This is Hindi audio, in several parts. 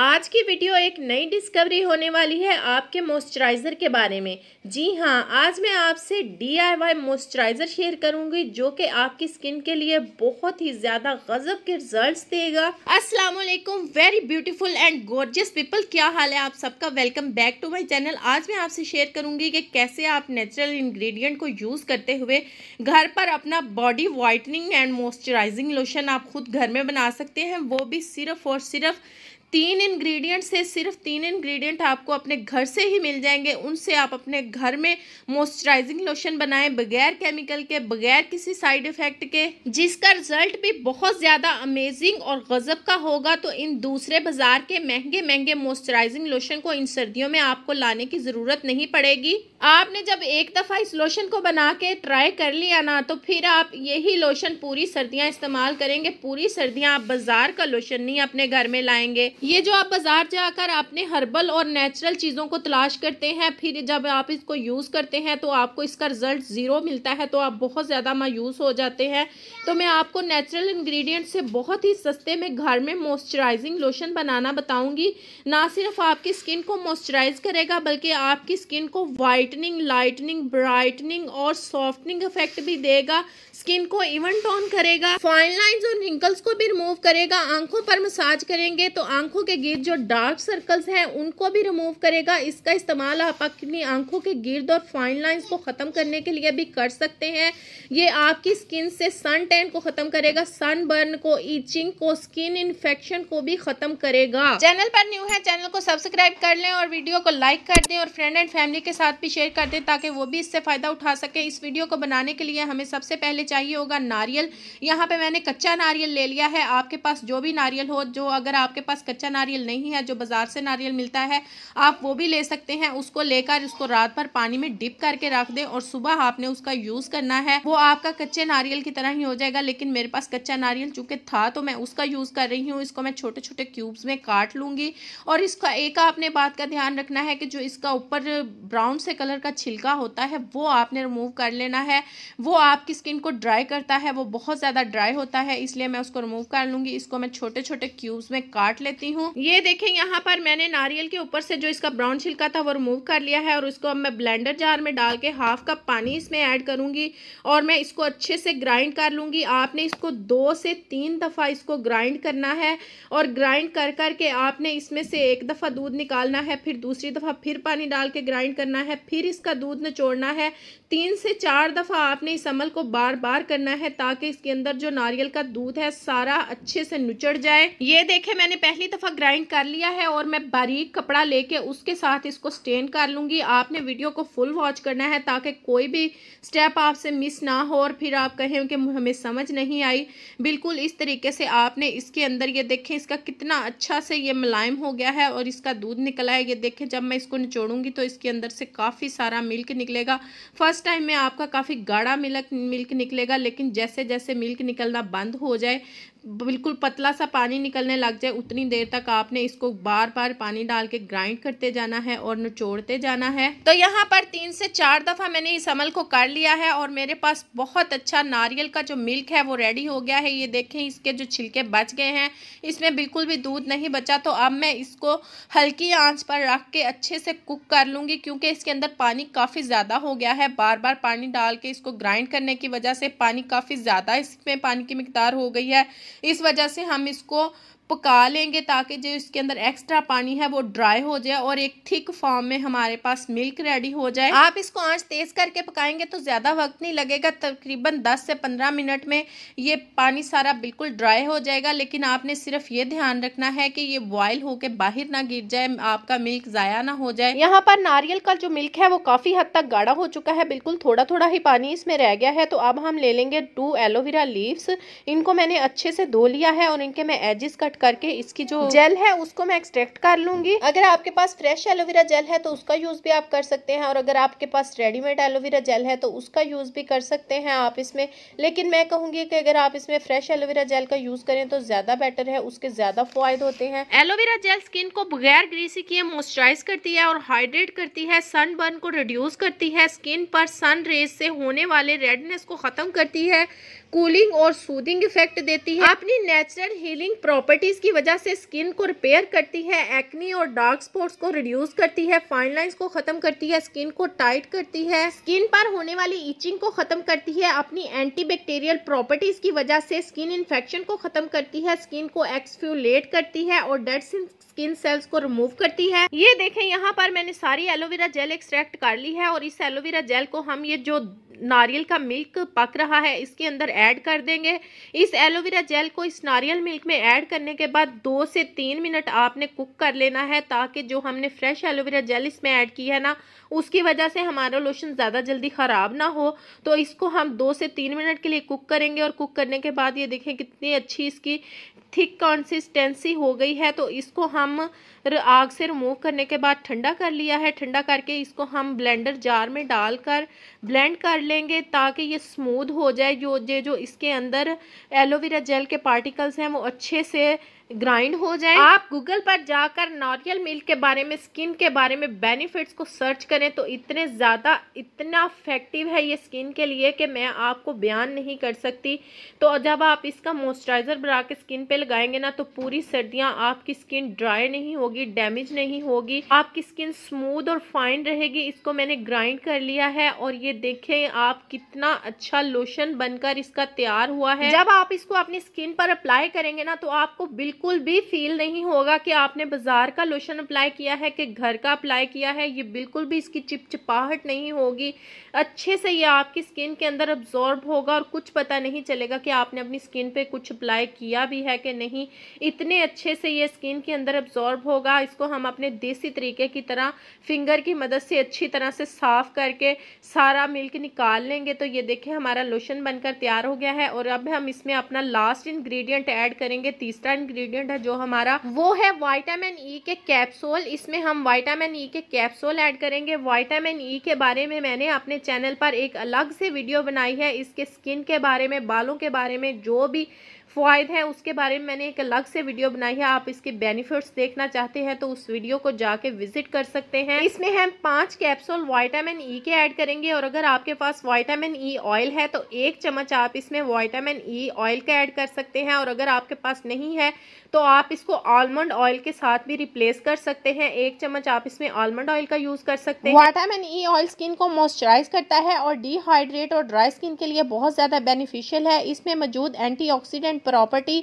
आज की वीडियो एक नई डिस्कवरी होने वाली है आपके मॉइस्चराइज़र के बारे में जी हाँ आज मैं आपसे डी वाई मॉइस्चराइज़र शेयर करूँगी जो कि आपकी स्किन के लिए बहुत ही ज़्यादा गजब के रिजल्ट्स देगा अस्सलाम वालेकुम very beautiful and gorgeous people क्या हाल है आप सबका welcome back to my channel आज मैं आपसे शेयर करूँगी कि कैसे आप नेचुरल इन्ग्रीडियंट को यूज़ करते हुए घर पर अपना body whitening and moisturising lotion आप खुद घर में बना सकते हैं वो भी सिर्फ और सिर्फ तीन इंग्रेडिएंट से सिर्फ तीन इंग्रेडिएंट आपको अपने घर से ही मिल जाएंगे उनसे आप अपने घर में मॉइस्चराइजिंग लोशन बनाएं बगैर केमिकल के बगैर किसी साइड इफ़ेक्ट के जिसका रिजल्ट भी बहुत ज़्यादा अमेजिंग और गज़ब का होगा तो इन दूसरे बाज़ार के महंगे महंगे मॉइस्चराइजिंग लोशन को इन सर्दियों में आपको लाने की ज़रूरत नहीं पड़ेगी आपने जब एक दफ़ा इस लोशन को बना के ट्राई कर लिया ना तो फिर आप यही लोशन पूरी सर्दियाँ इस्तेमाल करेंगे पूरी सर्दियाँ आप बाज़ार का लोशन नहीं अपने घर में लाएंगे ये जो आप बाज़ार जाकर आपने हर्बल और नेचुरल चीज़ों को तलाश करते हैं फिर जब आप इसको यूज़ करते हैं तो आपको इसका रिज़ल्ट ज़ीरो मिलता है तो आप बहुत ज़्यादा मायूस हो जाते हैं तो मैं आपको नेचुरल इंग्रेडिएंट से बहुत ही सस्ते में घर में मॉइस्चराइजिंग लोशन बनाना बताऊँगी ना सिर्फ आपकी स्किन को मॉइस्चराइज करेगा बल्कि आपकी स्किन को वाइटनिंग लाइटनिंग ब्राइटनिंग और सॉफ्टनिंग इफेक्ट भी देगा स्किन को इवन टोन करेगा फाइन लाइन्स और रिंकल्स को भी रिमूव करेगा आंखों पर मसाज करेंगे तो आंख आंखों के गिर्द जो डार्क सर्कल्स हैं उनको भी रिमूव करेगा इसका इस्तेमाल आप अपनी आंखों के गिर्द और फाइन लाइंस को ख़त्म करने के लिए भी कर सकते हैं ये आपकी स्किन से सन टैन को ख़त्म करेगा सन बर्न को ईचिंग को स्किन इन्फेक्शन को भी ख़त्म करेगा चैनल पर न्यू है चैनल को सब्सक्राइब कर लें और वीडियो को लाइक कर दें और फ्रेंड एंड फैमिली के साथ भी शेयर कर दें ताकि वो भी इससे फ़ायदा उठा सकें इस वीडियो को बनाने के लिए हमें सबसे पहले चाहिए होगा नारियल यहाँ पर मैंने कच्चा नारियल ले लिया है आपके पास जो भी नारियल हो जो अगर आपके पास कच्चा नारियल नहीं है जो बाज़ार से नारियल मिलता है आप वो भी ले सकते हैं उसको लेकर उसको रात भर पानी में डिप करके रख दें और सुबह आपने उसका यूज़ करना है वो आपका कच्चे नारियल की तरह ही हो जाएगा लेकिन मेरे पास कच्चा नारियल चूंकि था तो मैं उसका यूज़ कर रही हूँ इसको मैं छोटे छोटे क्यूब्स में काट लूंगी और इसका एक आपने बात का ध्यान रखना है कि जो इसका ऊपर ब्राउन से कलर का छिलका होता है वो आपने रिमूव कर लेना है वो आपकी स्किन को ड्राई करता है वो बहुत ज़्यादा ड्राई होता है इसलिए मैं उसको रिमूव कर लूंगी इसको मैं छोटे छोटे क्यूब्स में काट लेती करती हूँ ये देखे यहाँ पर मैंने नारियल के ऊपर से जो इसका ब्राउन छिलका था वो रिमूव कर लिया है और उसको अब मैं ब्लेंडर जार में डाल के हाफ कप पानी इसमें ऐड करूंगी और मैं इसको अच्छे से ग्राइंड कर लूंगी आपने इसको दो से तीन दफ़ा इसको ग्राइंड करना है और ग्राइंड कर कर के आपने इसमें से एक दफ़ा दूध निकालना है फिर दूसरी दफ़ा फिर पानी डाल के ग्राइंड करना है फिर इसका दूध निचोड़ना है तीन से चार दफ़ा आपने इस अमल को बार बार करना है ताकि इसके अंदर जो नारियल का दूध है सारा अच्छे से नुचड़ जाए ये देखे मैंने पहली दफ़ा ग्राइंड कर लिया है और मैं बारीक कपड़ा लेके उसके साथ इसको स्टेन कर लूँगी आपने वीडियो को फुल वॉच करना है ताकि कोई भी स्टेप आपसे मिस ना हो और फिर आप कहें कि हमें समझ नहीं आई बिल्कुल इस तरीके से आपने इसके अंदर ये देखें इसका कितना अच्छा से ये मुलायम हो गया है और इसका दूध निकला है ये देखें जब मैं इसको निचोड़ूंगी तो इसके अंदर से काफ़ी सारा मिल्क निकलेगा फर्स्ट टाइम में आपका काफ़ी गाढ़ा मिल्क मिल्क निकलेगा लेकिन जैसे जैसे मिल्क निकलना बंद हो जाए बिल्कुल पतला सा पानी निकलने लग जाए उतनी देर देर तक आपने इसको बार बार पानी डाल के ग्राइंड करते जाना है और निचोड़ते जाना है तो यहाँ पर तीन से चार दफ़ा मैंने इस अमल को कर लिया है और मेरे पास बहुत अच्छा नारियल का जो मिल्क है वो रेडी हो गया है ये देखें इसके जो छिलके बच गए हैं इसमें बिल्कुल भी दूध नहीं बचा तो अब मैं इसको हल्की आंच पर रख के अच्छे से कुक कर लूंगी क्योंकि इसके अंदर पानी काफ़ी ज़्यादा हो गया है बार बार पानी डाल के इसको ग्राइंड करने की वजह से पानी काफ़ी ज़्यादा इसमें पानी की मकदार हो गई है इस वजह से हम इसको पका लेंगे ताकि जो इसके अंदर एक्स्ट्रा पानी है वो ड्राई हो जाए और एक थिक फॉर्म में हमारे पास मिल्क रेडी हो जाए आप इसको आंच तेज करके पकाएंगे तो ज़्यादा वक्त नहीं लगेगा तकरीबन 10 से 15 मिनट में ये पानी सारा बिल्कुल ड्राई हो जाएगा लेकिन आपने सिर्फ ये ध्यान रखना है कि ये बॉयल होके बाहर ना गिर जाए आपका मिल्क ज़ाया ना हो जाए यहाँ पर नारियल का जो मिल्क है वो काफ़ी हद तक गाढ़ा हो चुका है बिल्कुल थोड़ा थोड़ा ही पानी इसमें रह गया है तो अब हम ले लेंगे टू एलोवेरा लीव इनको मैंने अच्छे से धो लिया है और इनके मैं एजिस कट करके इसकी जो जेल है उसको मैं एक्सट्रैक्ट कर लूंगी अगर आपके पास फ्रेश एलोवेरा जेल है तो उसका यूज़ भी आप कर सकते हैं और अगर आपके पास रेडीमेड एलोवेरा जेल है तो उसका यूज़ भी कर सकते हैं आप इसमें लेकिन मैं कहूंगी कि अगर आप इसमें फ्रेश एलोवेरा जेल का यूज़ करें तो ज़्यादा बेटर है उसके ज़्यादा फायदे होते हैं एलोवेरा जेल स्किन को बगैर ग्रीसी किए मॉइस्चराइज करती है और हाइड्रेट करती है सनबर्न को रिड्यूस करती है स्किन पर सन रेज से होने वाले रेडनेस को ख़त्म करती है कूलिंग और सूदिंग इफेक्ट देती है अपनी नेचुरल हीलिंग प्रॉपर्टीज की वजह से स्किन को रिपेयर करती है एक्नी और डार्क स्पॉट्स को रिड्यूस करती है फाइन लाइंस को खत्म करती है स्किन को टाइट करती है स्किन पर होने वाली इचिंग को खत्म करती है अपनी एंटी बैक्टीरियल प्रॉपर्टीज की वजह से स्किन इन्फेक्शन को खत्म करती है स्किन को एक्सफ्यूलेट करती है और डेड स्किन सेल्स को रिमूव करती है ये देखें यहाँ पर मैंने सारी एलोवेरा जेल एक्सट्रैक्ट कर ली है और इस एलोवेरा जेल को हम ये जो नारियल का मिल्क पक रहा है इसके अंदर ऐड कर देंगे इस एलोवेरा जेल को इस नारियल मिल्क में ऐड करने के बाद दो से तीन मिनट आपने कुक कर लेना है ताकि जो हमने फ्रेश एलोवेरा जेल इसमें ऐड की है ना उसकी वजह से हमारा लोशन ज़्यादा जल्दी ख़राब ना हो तो इसको हम दो से तीन मिनट के लिए कुक करेंगे और कुक करने के बाद ये देखें कितनी अच्छी इसकी थिक कंसिस्टेंसी हो गई है तो इसको हम आग से रिमूव करने के बाद ठंडा कर लिया है ठंडा करके इसको हम ब्लेंडर जार में डालकर ब्लेंड कर लेंगे ताकि ये स्मूद हो जाए जो जो इसके अंदर एलोवेरा जेल के पार्टिकल्स हैं वो अच्छे से ग्राइंड हो जाए आप गूगल पर जाकर नारियल मिल्क के बारे में स्किन के बारे में बेनिफिट्स को सर्च करें तो इतने ज़्यादा इतना इफेक्टिव है ये स्किन के लिए कि मैं आपको बयान नहीं कर सकती तो जब आप इसका मॉइस्चराइज़र बना के स्किन पे लगाएंगे ना तो पूरी सर्दियाँ आपकी स्किन ड्राई नहीं होगी डैमेज नहीं होगी आपकी स्किन स्मूद और फाइन रहेगी इसको मैंने ग्राइंड कर लिया है और ये देखें आप कितना अच्छा लोशन बनकर इसका तैयार हुआ है जब आप इसको अपनी स्किन पर अप्लाई करेंगे ना तो आपको बिल्कुल बिल्कुल भी फील नहीं होगा कि आपने बाज़ार का लोशन अप्लाई किया है कि घर का अप्लाई किया है ये बिल्कुल भी इसकी चिपचिपाहट नहीं होगी अच्छे से ये आपकी स्किन के अंदर अब्जॉर्ब होगा और कुछ पता नहीं चलेगा कि आपने अपनी स्किन पे कुछ अप्लाई किया भी है कि नहीं इतने अच्छे से ये स्किन के अंदर अब्जॉर्ब होगा इसको हम अपने देसी तरीके की तरह फिंगर की मदद से अच्छी तरह से साफ़ करके सारा मिल्क निकाल लेंगे तो ये देखें हमारा लोशन बनकर तैयार हो गया है और अब हम इसमें अपना लास्ट इन्ग्रीडियंट ऐड करेंगे तीसरा इन्ग्रीडियंट इंग्रेडिएंट है जो हमारा वो है वाइटामिन ई e के कैप्सूल इसमें हम वाइटामिन ई e के कैप्सूल ऐड करेंगे वाइटामिन ई e के बारे में मैंने अपने चैनल पर एक अलग से वीडियो बनाई है इसके स्किन के बारे में बालों के बारे में जो भी फ़ायद है उसके बारे में मैंने एक अलग से वीडियो बनाई है आप इसके बेनिफिट्स देखना चाहते हैं तो उस वीडियो को जाके विजिट कर सकते हैं इसमें हम पाँच कैप्सूल वाइटामिन ई e के ऐड करेंगे और अगर आपके पास वाइटामिन ई e ऑयल है तो एक चम्मच आप इसमें वाइटामिन ई e ऑयल का ऐड कर सकते हैं और अगर आपके पास नहीं है तो आप इसको आलमंड ऑयल के साथ भी रिप्लेस कर सकते हैं एक चम्मच आप इसमें आलमंड ऑयल का यूज़ कर सकते हैं वाइटामिन ई ऑयल स्किन को मॉइस्चराइज करता है और डिहाइड्रेट और ड्राई स्किन के लिए बहुत ज़्यादा बेनिफिशियल है इसमें मौजूद anti and property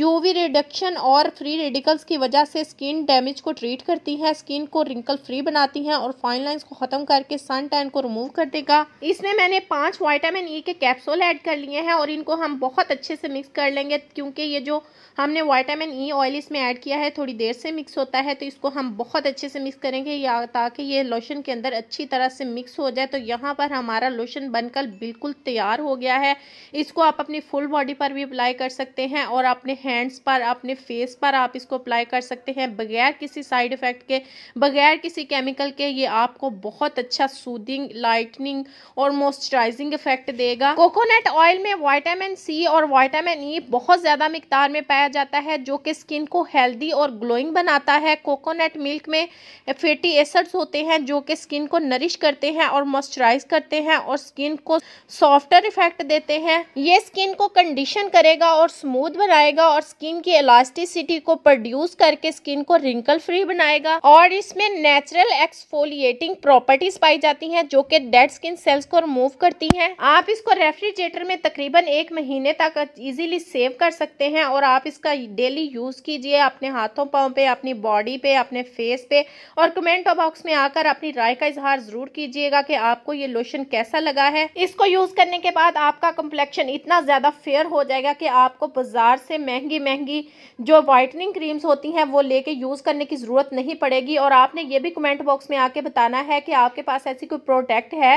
UV reduction और फ्री रेडिकल्स की वजह से स्किन डैमेज को ट्रीट करती है स्किन को रिंकल फ्री बनाती है और फाइन लाइन्स को ख़त्म करके सन टैन को रिमूव कर देगा इसमें मैंने पांच वाइटामिन ई e के कैप्सूल ऐड कर लिए हैं और इनको हम बहुत अच्छे से मिक्स कर लेंगे क्योंकि ये जो हमने वाइटामिन ई ऑयल इसमें ऐड किया है थोड़ी देर से मिक्स होता है तो इसको हम बहुत अच्छे से मिक्स करेंगे या ताकि ये लोशन के अंदर अच्छी तरह से मिक्स हो जाए तो यहाँ पर हमारा लोशन बनकर बिल्कुल तैयार हो गया है इसको आप अपनी फुल बॉडी पर भी अप्लाई कर सकते हैं और अपने हैंड्स पर अपने फेस पर आप इसको अप्लाई कर सकते हैं बगैर किसी साइड इफ़ेक्ट के बगैर किसी केमिकल के ये आपको बहुत अच्छा सूदिंग लाइटनिंग और मॉइस्चराइजिंग इफेक्ट देगा कोकोनट ऑयल में वाइटामिन सी और वाइटामिन ई e बहुत ज़्यादा मकदार में पाया जाता है जो कि स्किन को हेल्दी और ग्लोइंग बनाता है कोकोनट मिल्क में फेटी एसड्स होते हैं जो कि स्किन को नरिश करते हैं और मॉइस्चराइज करते हैं और स्किन को सॉफ्टर इफेक्ट देते हैं ये स्किन को कंडीशन करेगा और स्मूथ बनाएगा और स्किन की इलास्टिसिटी को प्रोड्यूस करके स्किन को रिंकल फ्री बनाएगा और इसमें नेचुरल एक्सफोलिएटिंग प्रॉपर्टीज पाई जाती हैं जो कि डेड स्किन सेल्स को रिमूव करती हैं आप इसको रेफ्रिजरेटर में तकरीबन एक महीने तक इजीली सेव कर सकते हैं और आप इसका डेली यूज कीजिए अपने हाथों पाओ पे अपनी बॉडी पे अपने फेस पे और कमेंट बॉक्स में आकर अपनी राय का इजहार जरूर कीजिएगा की आपको ये लोशन कैसा लगा है इसको यूज करने के बाद आपका कम्प्लेक्शन इतना ज्यादा फेयर हो जाएगा की आप आपको बाज़ार से महंगी महंगी जो वाइटनिंग क्रीम्स होती हैं वो लेके यूज़ करने की ज़रूरत नहीं पड़ेगी और आपने ये भी कमेंट बॉक्स में आके बताना है कि आपके पास ऐसी कोई प्रोडक्ट है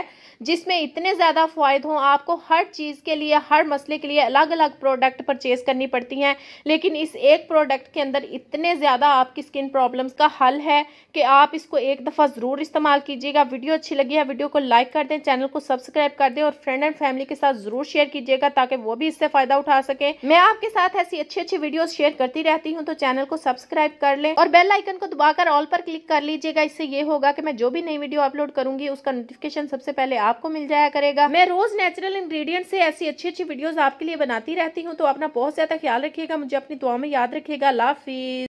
जिसमें इतने ज़्यादा फ़ायदे हों आपको हर चीज़ के लिए हर मसले के लिए अलग अलग प्रोडक्ट परचेज़ करनी पड़ती हैं लेकिन इस एक प्रोडक्ट के अंदर इतने ज़्यादा आपकी स्किन प्रॉब्लम्स का हल है कि आप इसको एक दफ़ा ज़रूर इस्तेमाल कीजिएगा वीडियो अच्छी लगी है वीडियो को लाइक कर दें चैनल को सब्सक्राइब कर दें और फ्रेंड एंड फैमिली के साथ ज़रूर शेयर कीजिएगा ताकि वो भी इससे फ़ायदा उठा सकें मैं आपके साथ ऐसी अच्छी अच्छी वीडियो शेयर करती रहती हूँ तो चैनल को सब्सक्राइब कर ले और बेल आइकन को दबाकर ऑल पर क्लिक कर लीजिएगा इससे ये होगा की मैं जो भी नई वीडियो अपलोड करूंगी उसका नोटिफिकेशन सबसे पहले आपको मिल जाया करेगा मैं रोज नेचुरल इंग्रीडियंट से ऐसी अच्छी अच्छी वीडियोज आपके लिए बनाती रहती हूँ तो अपना बहुत ज्यादा ख्याल रखिएगा मुझे अपनी दुआ में याद रखेगा लाफिज